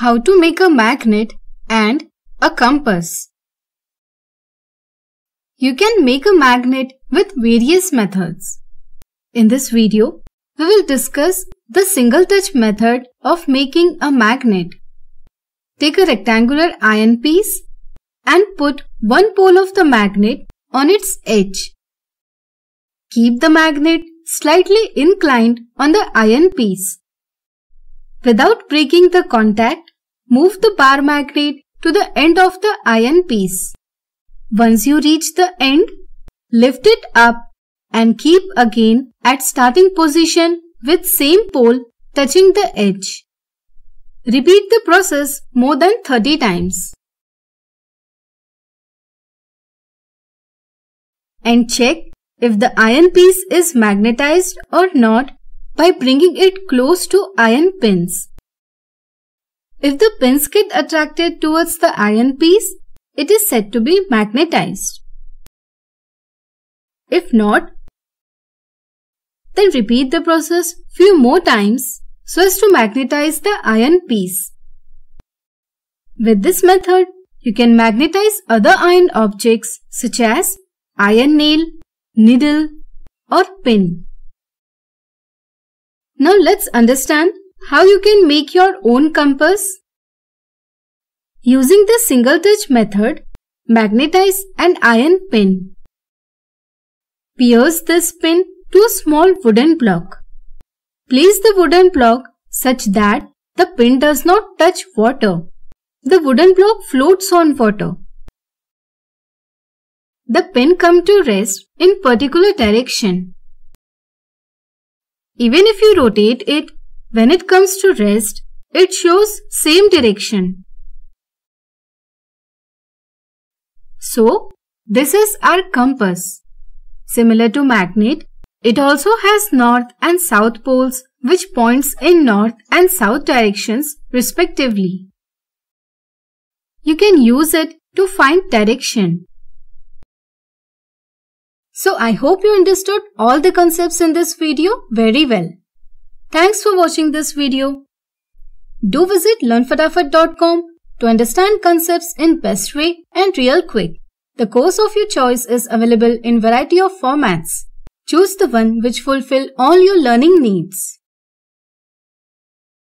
how to make a magnet and a compass. You can make a magnet with various methods. In this video, we will discuss the single touch method of making a magnet. Take a rectangular iron piece and put one pole of the magnet on its edge. Keep the magnet slightly inclined on the iron piece. Without breaking the contact, move the bar magnet to the end of the iron piece. Once you reach the end, lift it up and keep again at starting position with same pole touching the edge. Repeat the process more than 30 times. And check if the iron piece is magnetized or not by bringing it close to iron pins. If the pin's get attracted towards the iron piece, it is said to be magnetized. If not, then repeat the process few more times so as to magnetize the iron piece. With this method, you can magnetize other iron objects such as iron nail, needle or pin. Now let's understand how you can make your own compass? Using the single touch method, magnetize an iron pin. Pierce this pin to a small wooden block. Place the wooden block such that the pin does not touch water. The wooden block floats on water. The pin come to rest in particular direction. Even if you rotate it when it comes to rest, it shows same direction. So, this is our compass. Similar to magnet, it also has north and south poles which points in north and south directions respectively. You can use it to find direction. So I hope you understood all the concepts in this video very well. Thanks for watching this video. Do visit learnfatafat.com to understand concepts in best way and real quick. The course of your choice is available in variety of formats. Choose the one which fulfill all your learning needs.